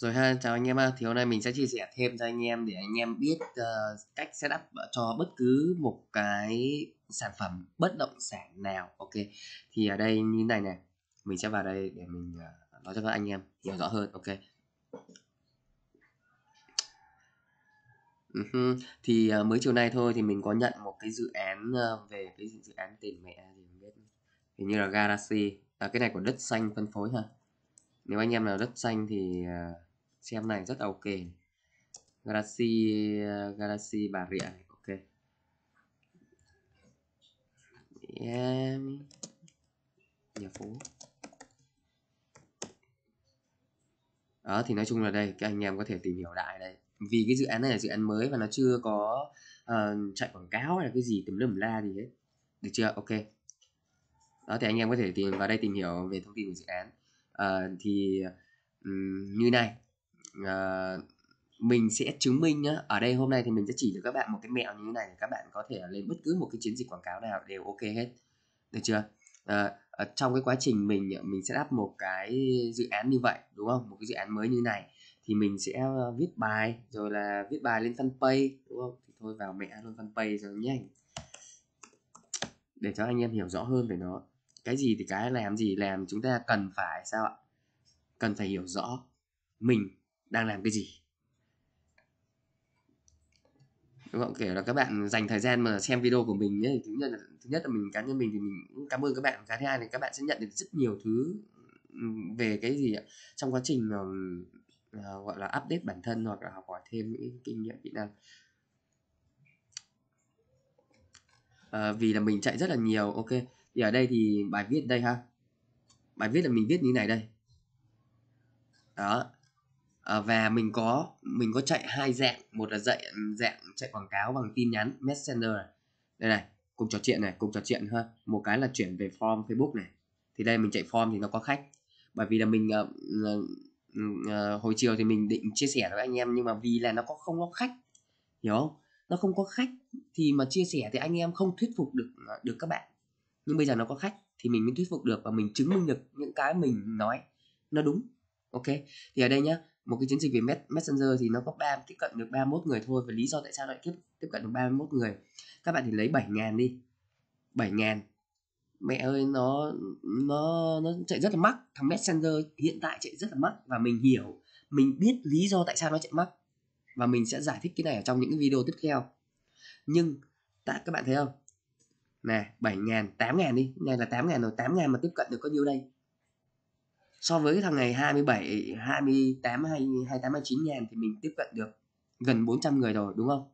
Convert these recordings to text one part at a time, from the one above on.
Rồi ha, chào anh em ạ. Thì hôm nay mình sẽ chia sẻ thêm cho anh em để anh em biết uh, cách setup cho bất cứ một cái sản phẩm bất động sản nào. Ok. Thì ở đây như này này, mình sẽ vào đây để mình uh, nói cho các anh em hiểu rõ hơn. Ok. Uh-huh. Thì uh, mới chiều nay thôi thì mình có nhận một cái dự án uh, về cái dự án tiền mẹ gì không biết hình như là Galaxy à, cái này của đất xanh phân phối ha nếu anh em nào đất xanh thì uh, xem này rất ok Galaxy ờ, Galaxy Bà Rịa ok em nhà phố đó thì nói chung là đây các anh em có thể tìm hiểu lại đây vì cái dự án này là dự án mới và nó chưa có uh, chạy quảng cáo hay là cái gì tùm lum la gì hết được chưa ok đó thì anh em có thể tìm vào đây tìm hiểu về thông tin của dự án uh, thì um, như này uh, mình sẽ chứng minh nhá ở đây hôm nay thì mình sẽ chỉ cho các bạn một cái mẹo như thế này để các bạn có thể lên bất cứ một cái chiến dịch quảng cáo nào đều ok hết được chưa à, trong cái quá trình mình ờ, mình sẽ đắp một cái dự án như vậy đúng không một cái dự án mới như này thì mình sẽ viết bài rồi là viết bài lên fanpage đúng không thì thôi vào mẹ luôn fanpage rồi nhanh để cho anh em hiểu rõ hơn về nó cái gì thì cái làm gì làm chúng ta cần phải sao ạ cần phải hiểu rõ mình đang làm cái gì đúng không kiểu là các bạn dành thời gian mà xem video của mình ấy, thứ nhất là thứ nhất là mình cá nhân mình thì mình cũng cảm ơn các bạn cái thứ hai thì các bạn sẽ nhận được rất nhiều thứ về cái gì ạ trong quá trình uh, gọi là update bản thân hoặc là học hỏi thêm những kinh nghiệm kỹ năng uh, vì là mình chạy rất là nhiều ok thì ở đây thì bài viết đây ha bài viết là mình viết như này đây đó Ờ, và mình có mình có chạy hai dạng một là dạy dạng chạy quảng cáo bằng tin nhắn messenger đây này cuộc trò chuyện này cuộc trò chuyện thôi một cái là chuyển về form facebook này thì đây mình chạy form thì nó có khách bởi vì là mình uh, uh, hồi chiều thì mình định chia sẻ với anh em nhưng mà vì là nó có không có khách hiểu không nó không có khách thì mà chia sẻ thì anh em không thuyết phục được được các bạn nhưng bây giờ nó có khách thì mình mới thuyết phục được và mình chứng minh được những cái mình nói nó đúng ok thì ở đây nhá một cái chiến dịch về messenger thì nó có ba tiếp cận được 31 người thôi và lý do tại sao lại tiếp tiếp cận được 31 người các bạn thì lấy 7 ngàn đi 7 ngàn mẹ ơi nó nó nó chạy rất là mắc thằng messenger hiện tại chạy rất là mắc và mình hiểu mình biết lý do tại sao nó chạy mắc và mình sẽ giải thích cái này ở trong những video tiếp theo nhưng ta các bạn thấy không nè 7 ngàn 8 ngàn đi này là 8 ngàn rồi 8 ngàn mà tiếp cận được có nhiêu đây so với thằng ngày 27 28 hay 28 29 ngàn thì mình tiếp cận được gần 400 người rồi đúng không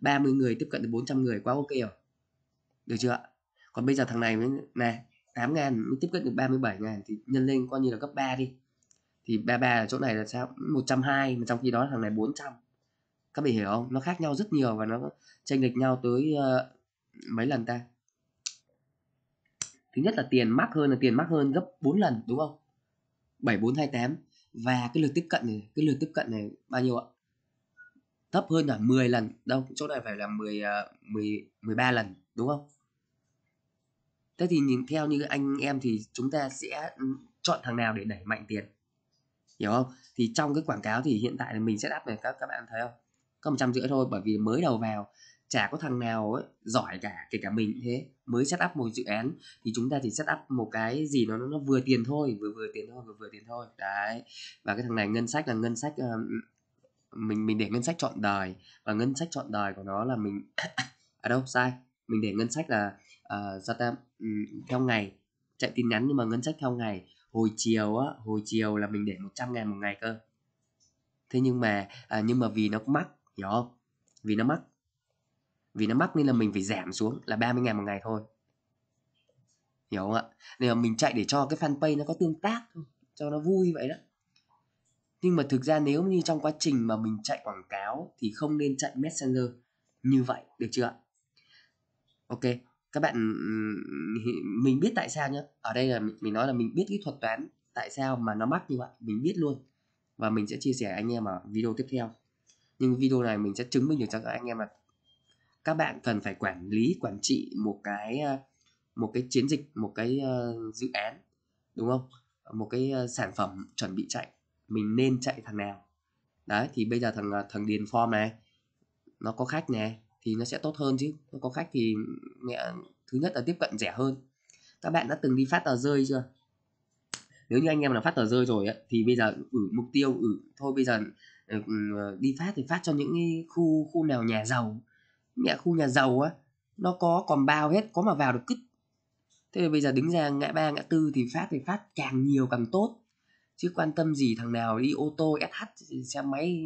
30 người tiếp cận được 400 người quá ok rồi được chưa ạ? còn bây giờ thằng này mới nè 8 ngàn mới tiếp cận được 37 ngàn thì nhân lên coi như là cấp 3 đi thì 33 ở chỗ này là sao 120 mà trong khi đó thằng này 400 các bạn hiểu không nó khác nhau rất nhiều và nó chênh lệch nhau tới uh, mấy lần ta thứ nhất là tiền mắc hơn là tiền mắc hơn gấp 4 lần đúng không 7428 và cái lượt tiếp cận này, cái lượt tiếp cận này bao nhiêu ạ? Thấp hơn là 10 lần, đâu chỗ này phải là 10 10 13 lần đúng không? Thế thì nhìn theo như anh em thì chúng ta sẽ chọn thằng nào để đẩy mạnh tiền. Hiểu không? Thì trong cái quảng cáo thì hiện tại là mình sẽ đáp này các các bạn thấy không? Có một trăm rưỡi thôi bởi vì mới đầu vào chả có thằng nào ấy, giỏi cả kể cả mình thế mới set up một dự án thì chúng ta chỉ set up một cái gì nó nó vừa tiền thôi vừa vừa tiền thôi vừa vừa tiền thôi đấy và cái thằng này ngân sách là ngân sách ờ, mình mình để ngân sách chọn đời và ngân sách chọn đời của nó là mình à đâu sai mình để ngân sách là uh, sao ta um, theo ngày chạy tin nhắn nhưng mà ngân sách theo ngày hồi chiều á hồi chiều là mình để 100 ngàn một ngày cơ thế nhưng mà à, nhưng mà vì nó mắc hiểu không vì nó mắc vì nó mắc nên là mình phải giảm xuống là 30 ngàn một ngày thôi hiểu không ạ nên là mình chạy để cho cái fanpage nó có tương tác thôi cho nó vui vậy đó nhưng mà thực ra nếu như trong quá trình mà mình chạy quảng cáo thì không nên chạy messenger như vậy được chưa ạ ok các bạn mình biết tại sao nhá ở đây là mình nói là mình biết cái thuật toán tại sao mà nó mắc như vậy mình biết luôn và mình sẽ chia sẻ anh em ở video tiếp theo nhưng video này mình sẽ chứng minh được cho các anh em là các bạn cần phải quản lý quản trị một cái ờ, một cái chiến dịch một cái ờ, dự án đúng không một cái ờ, sản phẩm chuẩn bị chạy mình nên chạy thằng nào đấy thì bây giờ thằng thằng điền form này nó có khách nè thì nó sẽ tốt hơn chứ nó có khách thì mẹ thứ nhất là tiếp cận rẻ hơn các bạn đã từng đi phát tờ rơi chưa nếu như anh em là phát tờ rơi rồi ấy, thì bây giờ ử ừ, mục tiêu ử ừ, thôi bây giờ ừ, đi phát thì phát cho những khu khu nào nhà giàu nhà khu nhà giàu á nó có còn bao hết có mà vào được cứt thế bây giờ đứng ra ngã ba ngã tư thì phát thì phát càng nhiều càng tốt chứ quan tâm gì thằng nào đi ô tô sh xe máy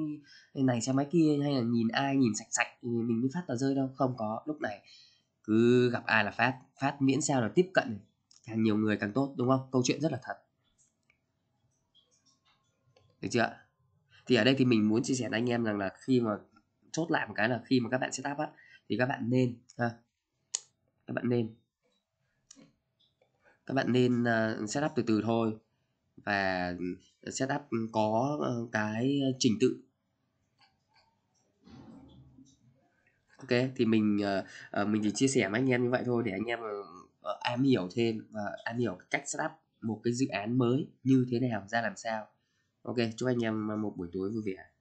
này xe máy kia hay là nhìn ai nhìn sạch sạch thì mình mới phát tờ rơi đâu không có lúc này cứ gặp ai là phát phát miễn sao là tiếp cận càng nhiều người càng tốt đúng không câu chuyện rất là thật được chưa thì ở đây thì mình muốn chia sẻ với anh em rằng là khi mà chốt lại một cái là khi mà các bạn setup á thì các bạn nên ha, các bạn nên các bạn nên uh, setup từ từ thôi và setup có ờ, cái trình tự ok thì mình uh, mình chỉ chia sẻ với anh em như vậy thôi để anh em uh, am hiểu thêm và uh, am hiểu cách setup một cái dự án mới như thế nào ra làm sao ok chúc anh em một buổi tối vui vẻ